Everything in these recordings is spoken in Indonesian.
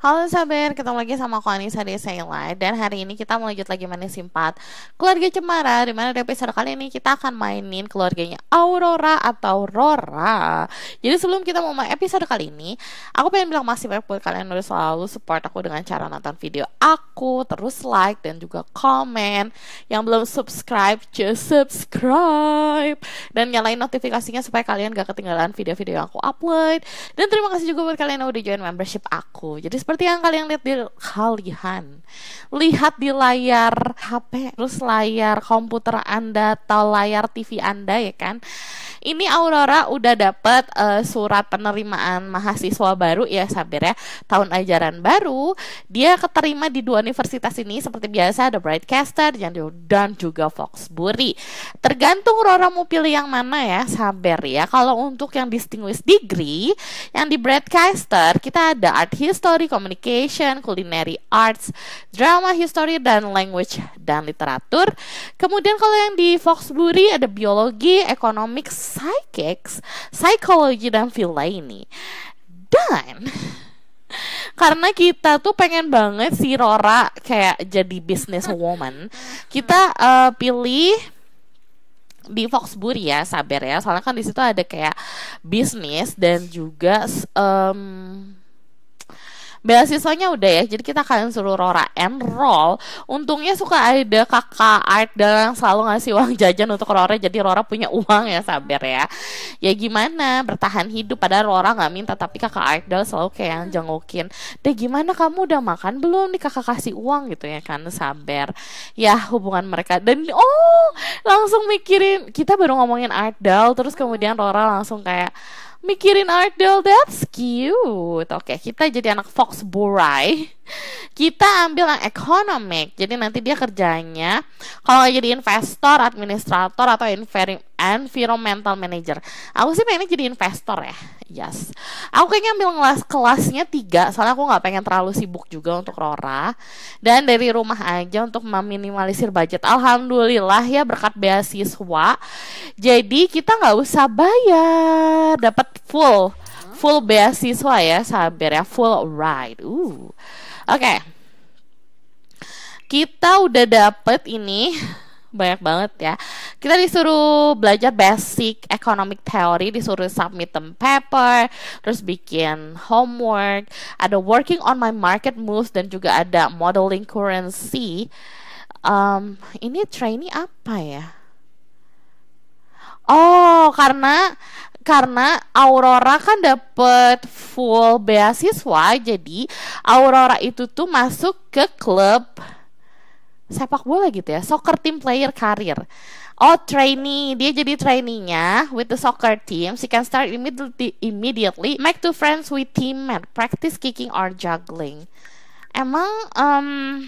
Halo sahabat, ketemu lagi sama aku Anissa Desaila Dan hari ini kita mau lanjut lagi manis simpat Keluarga Cemara Dimana di episode kali ini kita akan mainin keluarganya Aurora atau Rora Jadi sebelum kita mau main episode kali ini Aku pengen bilang masih banyak buat kalian udah selalu support aku dengan cara nonton video aku Terus like dan juga komen Yang belum subscribe, just subscribe Dan nyalain notifikasinya supaya kalian gak ketinggalan video-video yang aku upload Dan terima kasih juga buat kalian yang udah join membership aku Jadi seperti yang kalian lihat di kalian lihat di layar HP terus layar komputer Anda atau layar TV Anda ya kan ini Aurora udah dapat uh, eh, surat penerimaan mahasiswa baru ya Sabir ya tahun ajaran baru dia keterima di dua universitas ini seperti biasa ada Brightcaster dan juga Foxbury tergantung Aurora mau pilih yang mana ya Sabir ya kalau untuk yang distinguished degree yang di Brightcaster kita ada Art History, Communication, Culinary Arts, Drama History dan Language dan Literatur kemudian kalau yang di Foxbury ada Biologi, Economics psychics, psychology dan villa ini. Dan karena kita tuh pengen banget si Rora kayak jadi business woman, kita uh, pilih di Foxbury ya, sabar ya. Soalnya kan di situ ada kayak bisnis dan juga um, beasiswanya udah ya jadi kita kalian suruh rora enroll untungnya suka ada kakak art dan yang selalu ngasih uang jajan untuk rora jadi rora punya uang ya sabar ya ya gimana bertahan hidup padahal rora nggak minta tapi kakak art selalu kayak yang jengukin deh gimana kamu udah makan belum nih kakak kasih uang gitu ya kan sabar ya hubungan mereka dan oh langsung mikirin kita baru ngomongin idol terus kemudian Rora langsung kayak mikirin Ardell that's cute oke okay, kita jadi anak fox borai kita ambil yang economic. Jadi nanti dia kerjanya kalau jadi investor, administrator atau environmental manager. Aku sih pengen jadi investor ya. Yes. Aku kayaknya ambil kelas kelasnya tiga, soalnya aku nggak pengen terlalu sibuk juga untuk Rora. Dan dari rumah aja untuk meminimalisir budget. Alhamdulillah ya berkat beasiswa. Jadi kita nggak usah bayar, dapat full full beasiswa ya, sabar ya, full ride. Uh. Oke. Kita udah dapet ini banyak banget ya. Kita disuruh belajar basic economic theory, disuruh submit term paper, terus bikin homework, ada working on my market moves dan juga ada modeling currency. Um, ini trainee apa ya? Oh, karena karena Aurora kan dapet full beasiswa jadi Aurora itu tuh masuk ke klub sepak bola gitu ya soccer team player karir oh trainee dia jadi trainee with the soccer team she can start immediately immediately make two friends with teammate practice kicking or juggling emang um,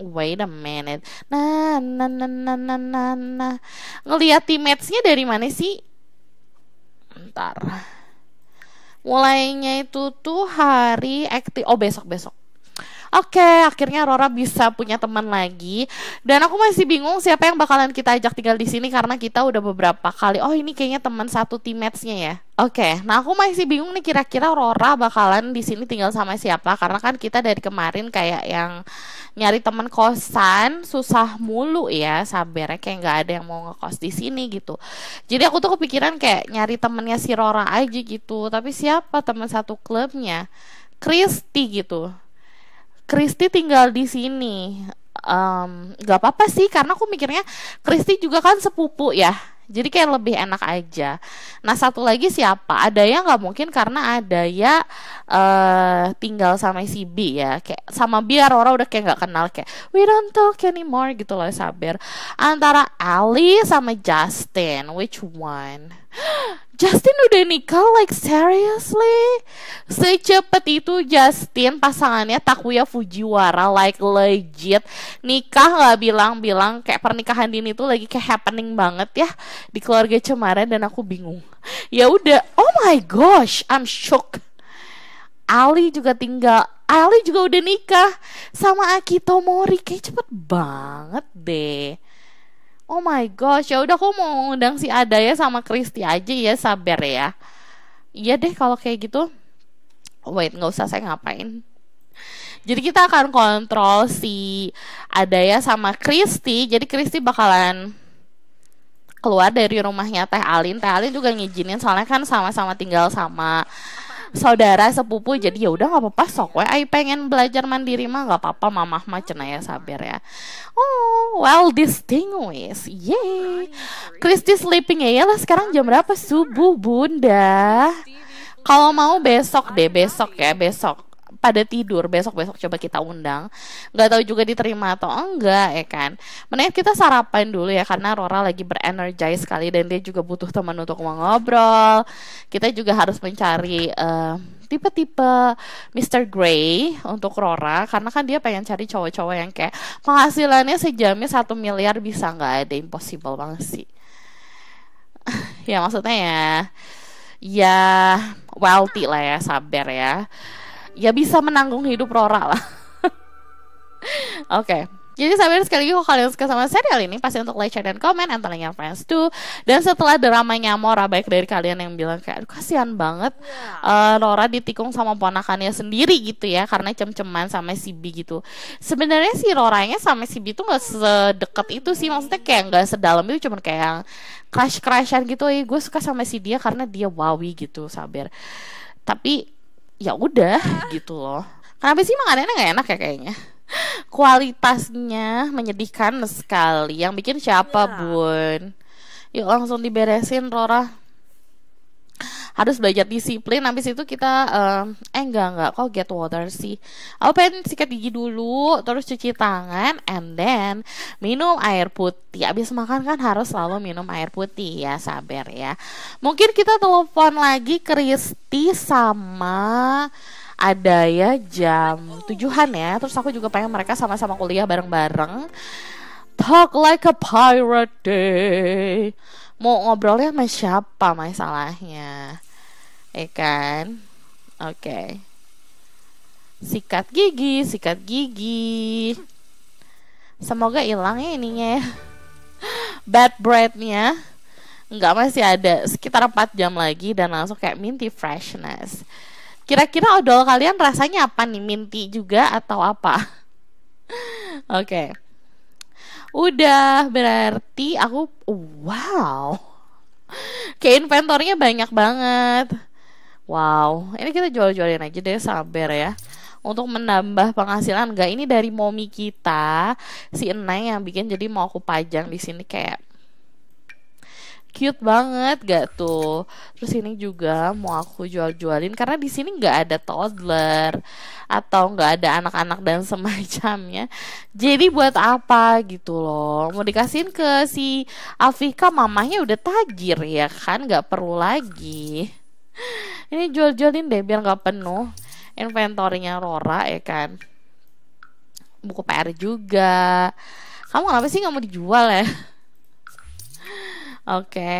wait a minute nah nah nah nah nah nah ngelihat teammates-nya dari mana sih Ntar mulainya itu tuh hari aktif oh besok besok Oke, okay, akhirnya Rora bisa punya teman lagi. Dan aku masih bingung siapa yang bakalan kita ajak tinggal di sini karena kita udah beberapa kali. Oh, ini kayaknya teman satu teammates-nya ya. Oke, okay, nah aku masih bingung nih kira-kira Rora bakalan di sini tinggal sama siapa karena kan kita dari kemarin kayak yang nyari teman kosan susah mulu ya sabernya kayak nggak ada yang mau ngekos di sini gitu. Jadi aku tuh kepikiran kayak nyari temennya si Rora aja gitu, tapi siapa teman satu klubnya? Kristi gitu Kristi tinggal di sini um, gak apa-apa sih karena aku mikirnya Kristi juga kan sepupu ya jadi kayak lebih enak aja nah satu lagi siapa ada ya nggak mungkin karena ada ya uh, tinggal sama si B ya kayak sama biar orang udah kayak nggak kenal kayak we don't talk anymore gitu loh sabar antara Ali sama Justin which one Justin udah nikah like seriously secepat itu Justin pasangannya Takuya Fujiwara like legit nikah nggak bilang-bilang kayak pernikahan dini itu lagi kayak happening banget ya di keluarga Cemara dan aku bingung ya udah oh my gosh I'm shocked Ali juga tinggal Ali juga udah nikah sama Akito Mori kayak cepet banget deh Oh my gosh, ya udah aku mau ngundang si ya sama Kristi aja ya, sabar ya. Iya deh kalau kayak gitu. Wait, nggak usah saya ngapain. Jadi kita akan kontrol si ya sama Kristi. Jadi Kristi bakalan keluar dari rumahnya Teh Alin. Teh Alin juga ngijinin soalnya kan sama-sama tinggal sama saudara sepupu jadi ya udah nggak apa-apa sok we ai pengen belajar mandiri mah nggak apa-apa mamah mah cenah ya sabar ya oh well this thing is yay Christy sleeping ya lah sekarang jam berapa subuh bunda kalau mau besok deh besok ya besok pada tidur besok-besok coba kita undang nggak tahu juga diterima atau enggak ya kan mendingan kita sarapan dulu ya karena Rora lagi berenergi sekali dan dia juga butuh teman untuk ngobrol kita juga harus mencari uh, tipe-tipe Mr. Grey untuk Rora karena kan dia pengen cari cowok-cowok yang kayak penghasilannya sejamnya satu miliar bisa nggak ada impossible banget sih ya maksudnya ya ya wealthy lah ya sabar ya ya bisa menanggung hidup Rora lah. Oke. okay. Jadi sampai sekali lagi kalau kalian suka sama serial ini pasti untuk like, share, dan komen your Friends too. dan setelah dramanya Mora baik dari kalian yang bilang kayak aduh kasihan banget uh, iya. eh, Nora ditikung sama ponakannya sendiri gitu ya karena cem-ceman sama si Bi gitu. Sebenarnya si Roranya sama si Bi tuh nggak sedekat itu sih maksudnya kayak nggak sedalam itu cuman kayak crush crushan gitu. Eh gue suka sama si dia karena dia wawi gitu sabar. Tapi ya udah gitu loh kenapa sih makanannya nggak enak ya kayaknya kualitasnya menyedihkan sekali yang bikin siapa ya. bun yuk langsung diberesin Rora harus belajar disiplin habis itu kita uh, eh enggak enggak kok get water sih aku pengen sikat gigi dulu terus cuci tangan and then minum air putih habis makan kan harus selalu minum air putih ya sabar ya mungkin kita telepon lagi Kristi sama ada ya jam tujuhan ya terus aku juga pengen mereka sama-sama kuliah bareng-bareng talk like a pirate day mau ngobrolnya sama siapa masalahnya ya kan oke okay. sikat gigi sikat gigi semoga hilang ya ininya ya. bad breathnya nggak masih ada sekitar 4 jam lagi dan langsung kayak minty freshness kira-kira odol kalian rasanya apa nih minty juga atau apa oke okay. udah berarti aku wow kayak inventornya banyak banget Wow, ini kita jual-jualin aja deh sabar ya untuk menambah penghasilan enggak ini dari momi kita si Eneng yang bikin jadi mau aku pajang di sini kayak cute banget gak tuh terus ini juga mau aku jual-jualin karena di sini nggak ada toddler atau nggak ada anak-anak dan semacamnya jadi buat apa gitu loh mau dikasihin ke si Afika mamahnya udah tajir ya kan nggak perlu lagi ini jual-jualin deh biar nggak penuh inventornya Rora ya kan buku PR juga kamu kenapa sih nggak mau dijual ya oke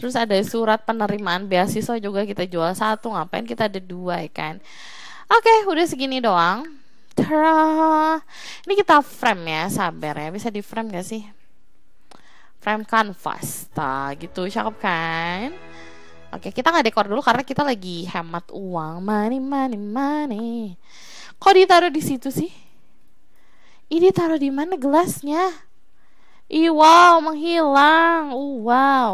terus ada surat penerimaan beasiswa juga kita jual satu ngapain kita ada dua ya kan oke udah segini doang Tara. ini kita frame ya sabar ya bisa di frame gak sih frame kanvas, ta? gitu cakep kan Oke, kita nggak dekor dulu karena kita lagi hemat uang. Money, money, money. Kok ditaruh di situ sih? Ini taruh di mana gelasnya? Ih, wow, menghilang. Uh, wow.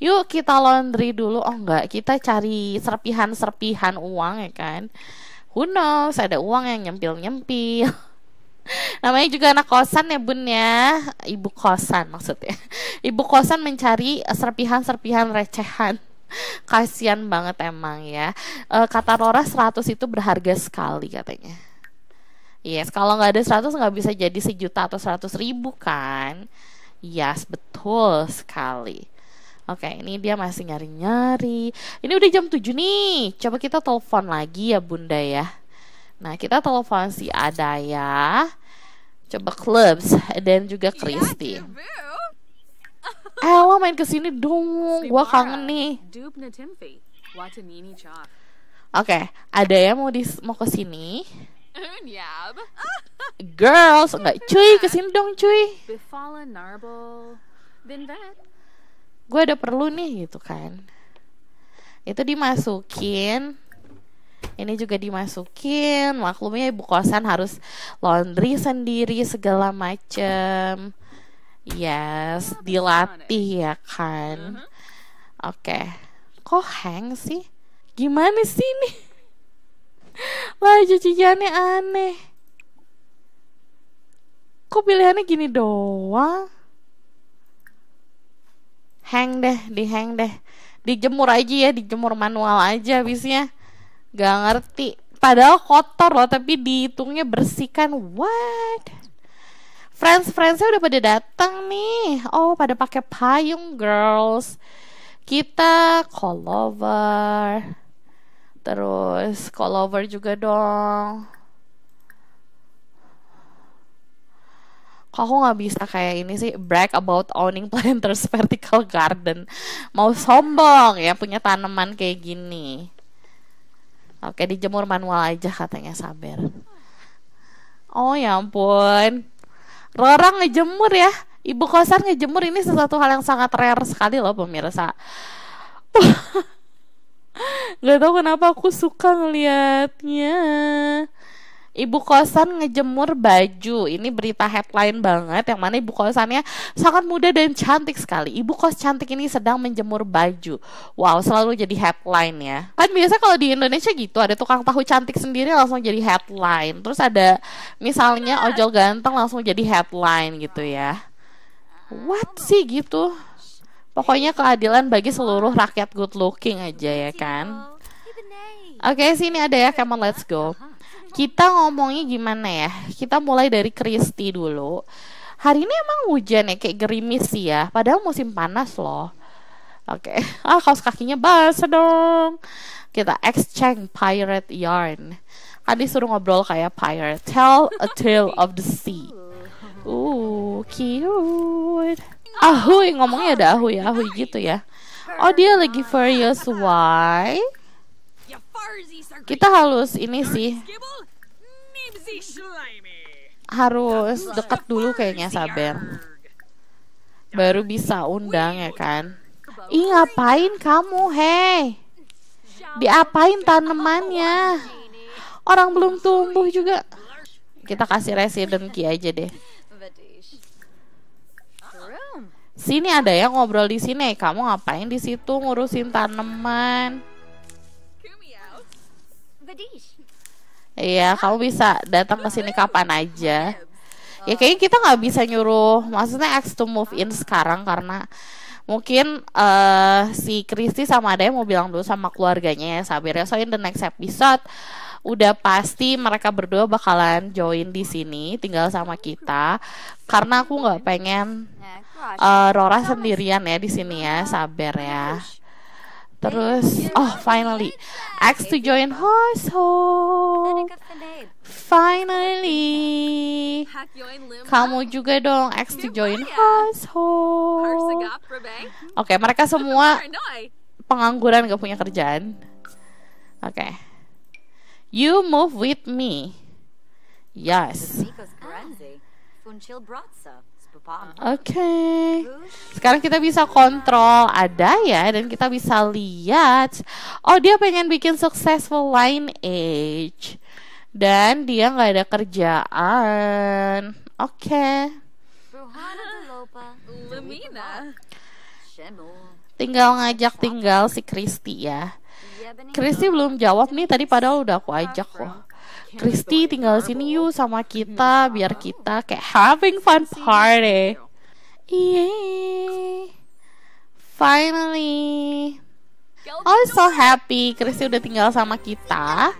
Yuk kita laundry dulu. Oh enggak, kita cari serpihan-serpihan uang ya kan. Who knows, ada uang yang nyempil-nyempil. Namanya juga anak kosan ya bun ya Ibu kosan maksudnya Ibu kosan mencari serpihan-serpihan recehan kasian banget emang ya e, kata Rora 100 itu berharga sekali katanya yes kalau nggak ada 100 nggak bisa jadi sejuta atau seratus ribu kan yes betul sekali Oke, ini dia masih nyari-nyari. Ini udah jam 7 nih. Coba kita telepon lagi ya, Bunda ya. Nah, kita telepon si Adaya. Coba Clubs dan juga iya, Christine eh lo main kesini dong gue kangen nih oke ada yang mau dis mau kesini girls enggak cuy kesini dong cuy gue ada perlu nih gitu kan itu dimasukin ini juga dimasukin maklumnya ibu kosan harus laundry sendiri segala macem Yes, dilatih ya kan. Uh-huh. Oke. Okay. Kok hang sih? Gimana sih ini? Lah cuciannya aneh. Kok pilihannya gini doang? Hang deh, di hang deh. Dijemur aja ya, dijemur manual aja habisnya. Gak ngerti. Padahal kotor loh, tapi dihitungnya bersihkan. What? Friends-friendsnya udah pada datang nih. Oh, pada pakai payung, girls. Kita call-over. Terus call-over juga dong. Kok aku nggak bisa kayak ini sih brag about owning planters vertical garden. Mau sombong ya punya tanaman kayak gini. Oke, dijemur manual aja katanya sabar. Oh ya ampun, orang ngejemur ya ibu kosan ngejemur ini sesuatu hal yang sangat rare sekali loh pemirsa Gak tau kenapa aku suka ngeliatnya ibu kosan ngejemur baju. Ini berita headline banget yang mana ibu kosannya sangat muda dan cantik sekali. Ibu kos cantik ini sedang menjemur baju. Wow, selalu jadi headline ya. Kan biasa kalau di Indonesia gitu ada tukang tahu cantik sendiri langsung jadi headline. Terus ada misalnya ojol ganteng langsung jadi headline gitu ya. What sih gitu? Pokoknya keadilan bagi seluruh rakyat good looking aja ya kan. Oke, okay, sini ada ya. Come on, let's go kita ngomongnya gimana ya kita mulai dari Kristi dulu hari ini emang hujan ya kayak gerimis sih ya padahal musim panas loh oke okay. ah kaos kakinya basah dong kita exchange pirate yarn kan disuruh ngobrol kayak pirate tell a tale of the sea ooh cute Ahui ngomongnya ada ahui ahui gitu ya Oh dia lagi furious why? Kita harus ini sih harus deket dulu kayaknya Saber baru bisa undang ya kan ih ngapain kamu hei diapain tanemannya? orang belum tumbuh juga kita kasih resident key aja deh sini ada ya ngobrol di sini kamu ngapain di situ ngurusin tanaman Iya, kamu bisa datang ke sini kapan aja. Iya. Ya kayaknya kita nggak bisa nyuruh, maksudnya X to move in sekarang karena mungkin uh, si Kristi sama ada mau bilang dulu sama keluarganya ya Sabir ya. So in the next episode udah pasti mereka berdua bakalan join di sini tinggal sama kita karena aku nggak pengen uh, Rora sendirian ya di sini ya iya. Saber ya. Terus, oh finally, ask to join household. Finally, kamu juga dong ask to join household. Oke, okay, mereka semua pengangguran gak punya kerjaan. Oke, okay. you move with me. Yes. Oke. Sekarang kita bisa kontrol ada ya dan kita bisa lihat oh dia pengen bikin successful line age dan dia nggak ada kerjaan. Oke. Okay. Tinggal ngajak tinggal si Kristi ya. Kristi iya, belum jawab nih tadi padahal udah aku ajak kok. Christy tinggal sini yuk sama kita biar kita kayak having fun party. Yeay. Finally. Oh, so happy. Kristi udah tinggal sama kita.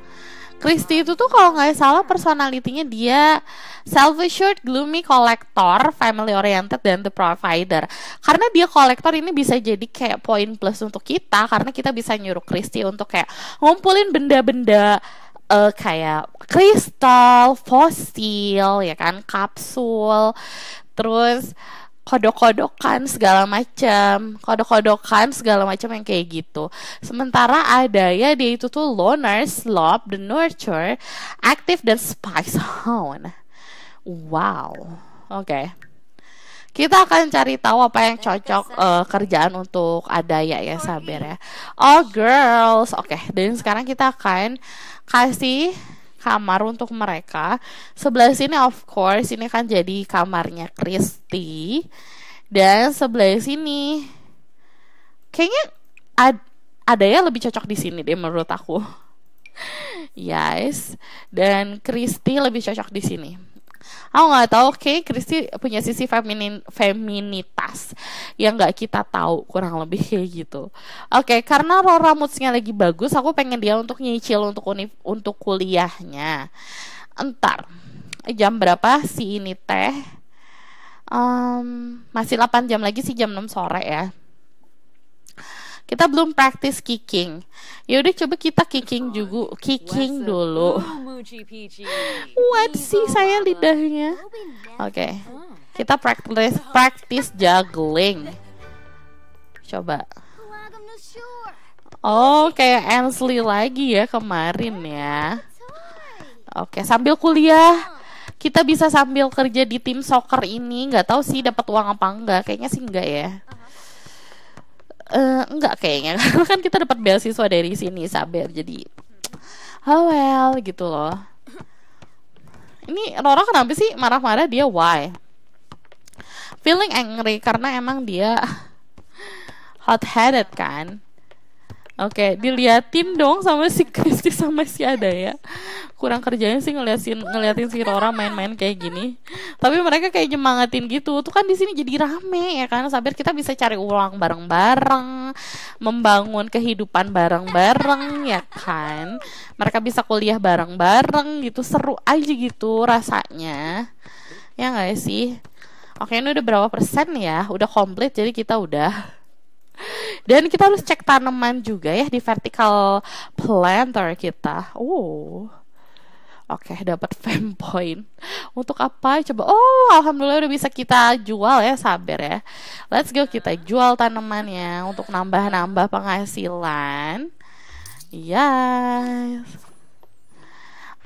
Kristi itu tuh kalau nggak salah personalitinya dia self assured, gloomy collector, family oriented dan the provider. Karena dia kolektor ini bisa jadi kayak poin plus untuk kita karena kita bisa nyuruh Kristi untuk kayak ngumpulin benda-benda uh, kayak kristal, fosil, ya kan, kapsul, terus kodok-kodokan segala macam, kodok-kodokan segala macam yang kayak gitu. Sementara ada ya dia itu tuh loner, slop the nurture, active dan spice hound. Wow. Oke. Okay. Kita akan cari tahu apa yang cocok uh, kerjaan untuk Adaya oh, ya sabar ya. Oh girls, oke. Okay. Dan sekarang kita akan kasih kamar untuk mereka. Sebelah sini of course ini kan jadi kamarnya Kristi. dan sebelah sini kayaknya ad ada ya lebih cocok di sini deh menurut aku. yes, dan Kristi lebih cocok di sini aku nggak tahu oke okay, Kristi punya sisi feminin feminitas yang nggak kita tahu kurang lebih kayak gitu oke okay, karena Rora moodsnya lagi bagus aku pengen dia untuk nyicil untuk univ untuk kuliahnya entar jam berapa si ini teh um, masih 8 jam lagi sih jam 6 sore ya kita belum praktis kicking. Yaudah coba kita kicking juga, kicking dulu. What sih saya lidahnya? Oke. Okay. Kita practice practice juggling. Coba. Oh, kayak Ansley lagi ya kemarin ya. Oke, okay, sambil kuliah kita bisa sambil kerja di tim soccer ini Gak tau sih dapat uang apa enggak kayaknya sih enggak ya uh uh, enggak kayaknya karena kan kita dapat beasiswa dari sini sabar jadi oh well gitu loh ini Roro kenapa sih marah-marah dia why feeling angry karena emang dia hot headed kan Oke, okay, diliatin dong sama si Kristi sama si Ada ya. Kurang kerjanya sih ngeliatin ngeliatin si Rora main-main kayak gini. Tapi mereka kayak nyemangatin gitu. Tuh kan di sini jadi rame ya kan. sabar kita bisa cari uang bareng-bareng, membangun kehidupan bareng-bareng ya kan. Mereka bisa kuliah bareng-bareng gitu, seru aja gitu rasanya. Ya enggak sih? Oke, ini udah berapa persen ya? Udah komplit jadi kita udah dan kita harus cek tanaman juga ya di vertical planter kita. Oh. Oke, okay, dapat fame point. Untuk apa? Coba. Oh, alhamdulillah udah bisa kita jual ya, sabar ya. Let's go kita jual tanamannya untuk nambah-nambah penghasilan. Yes.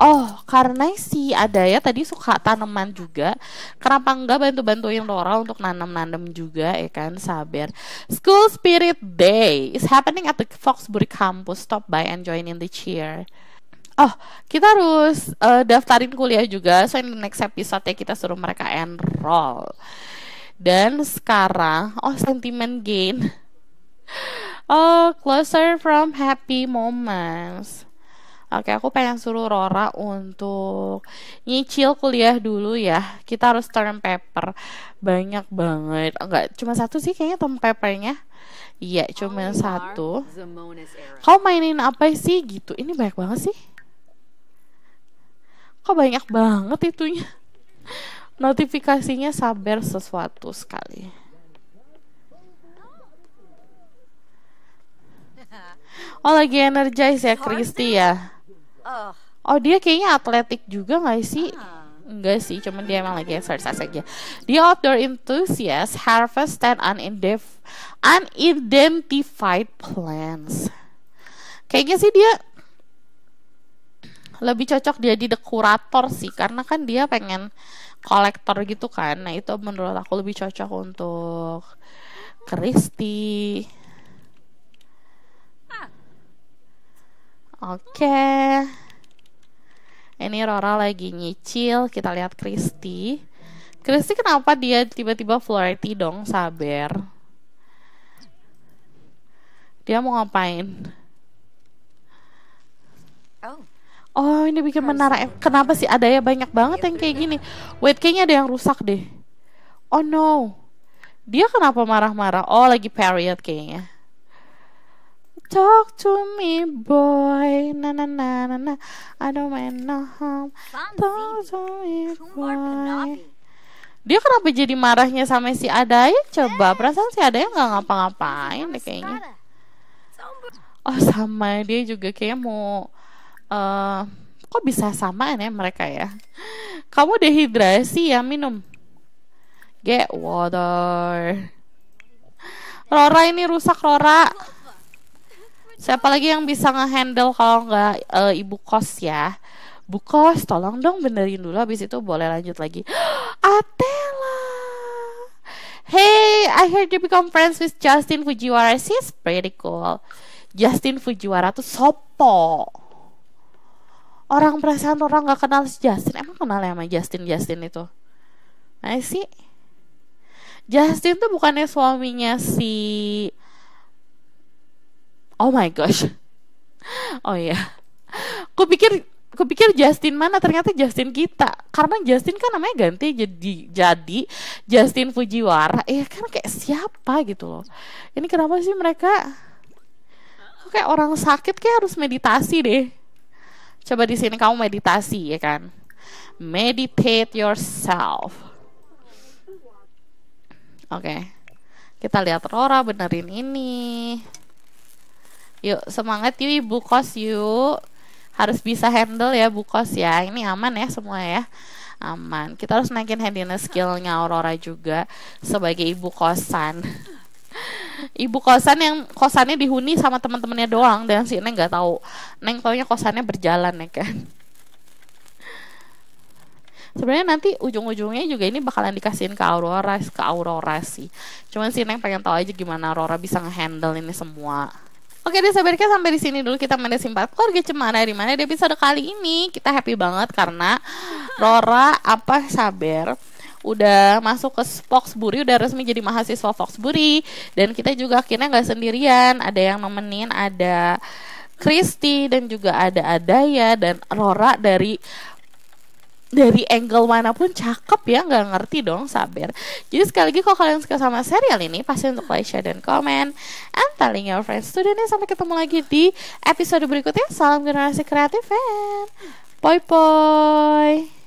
Oh, karena si ya tadi suka tanaman juga. Kenapa enggak bantu-bantuin Laura untuk nanam-nanam juga ya kan, Saber. School Spirit Day is happening at the Foxbury campus. Stop by and join in the cheer. Oh, kita harus uh, daftarin kuliah juga. So in the next episode ya kita suruh mereka enroll. Dan sekarang, oh sentiment gain. Oh, closer from happy moments. Oke, aku pengen suruh Rora untuk nyicil kuliah dulu ya. Kita harus term paper. Banyak banget. Enggak, cuma satu sih kayaknya term papernya. Iya, cuma satu. Kau mainin apa sih gitu? Ini banyak banget sih. Kok banyak banget itunya? Notifikasinya sabar sesuatu sekali. Oh lagi energize ya Kristi ya. Oh. oh. dia kayaknya atletik juga nggak sih? Ah. Enggak sih, cuman dia emang lagi exercise aja. The outdoor enthusiast harvest and unidentified, unidentified plants. Kayaknya sih dia lebih cocok dia jadi dekorator sih, karena kan dia pengen kolektor gitu kan. Nah itu menurut aku lebih cocok untuk Christie. Oke. Okay. Ini Rora lagi nyicil. Kita lihat Kristi. Kristi kenapa dia tiba-tiba flirty dong, Saber? Dia mau ngapain? Oh. Oh, ini bikin menara. Kenapa sih ada ya banyak banget iya, yang kayak gini? Wait, kayaknya ada yang rusak deh. Oh no. Dia kenapa marah-marah? Oh, lagi period kayaknya. Talk to me, boy. Na na na na na. I don't mind no harm. Talk to me, boy. Dia kenapa jadi marahnya sama si Adai? Coba eh. perasaan si Adai nggak ngapa-ngapain deh kayaknya. Oh sama dia juga kayak mau uh, kok bisa sama ya mereka ya. Kamu dehidrasi ya minum. Get water. Rora ini rusak Rora. Siapa lagi yang bisa ngehandle kalau nggak uh, ibu kos ya? Bu kos, tolong dong benerin dulu abis itu boleh lanjut lagi. Atela. Hey, I heard you become friends with Justin Fujiwara. She's pretty cool. Justin Fujiwara tuh sopo. Orang perasaan orang nggak kenal si Justin. Emang kenal ya sama Justin Justin itu? Nah sih. Justin tuh bukannya suaminya si oh my gosh oh ya yeah. kupikir kupikir Justin mana ternyata Justin kita karena Justin kan namanya ganti jadi jadi Justin Fujiwara eh, kan kayak siapa gitu loh ini kenapa sih mereka kok kayak orang sakit kayak harus meditasi deh coba di sini kamu meditasi ya kan meditate yourself oke okay. kita lihat Rora benerin ini Yuk semangat yuk ibu kos yuk harus bisa handle ya bu kos ya ini aman ya semua ya aman kita harus naikin handiness skillnya Aurora juga sebagai ibu kosan ibu kosan yang kosannya dihuni sama teman-temannya doang dan si Neng nggak tahu Neng taunya kosannya berjalan ya kan sebenarnya nanti ujung-ujungnya juga ini bakalan dikasihin ke Aurora ke Aurora sih cuman si Neng pengen tahu aja gimana Aurora bisa ngehandle ini semua Oke deh sabarnya sampai di sini dulu kita main simpat keluarga cemara di mana di episode kali ini kita happy banget karena Rora apa sabar udah masuk ke Foxbury udah resmi jadi mahasiswa Foxbury dan kita juga akhirnya nggak sendirian ada yang nemenin ada Christy dan juga ada Adaya dan Rora dari dari angle manapun cakep ya nggak ngerti dong sabar jadi sekali lagi kalau kalian suka sama serial ini pasti untuk like share dan komen and telling your friends to nih sampai ketemu lagi di episode berikutnya salam generasi kreatif and bye bye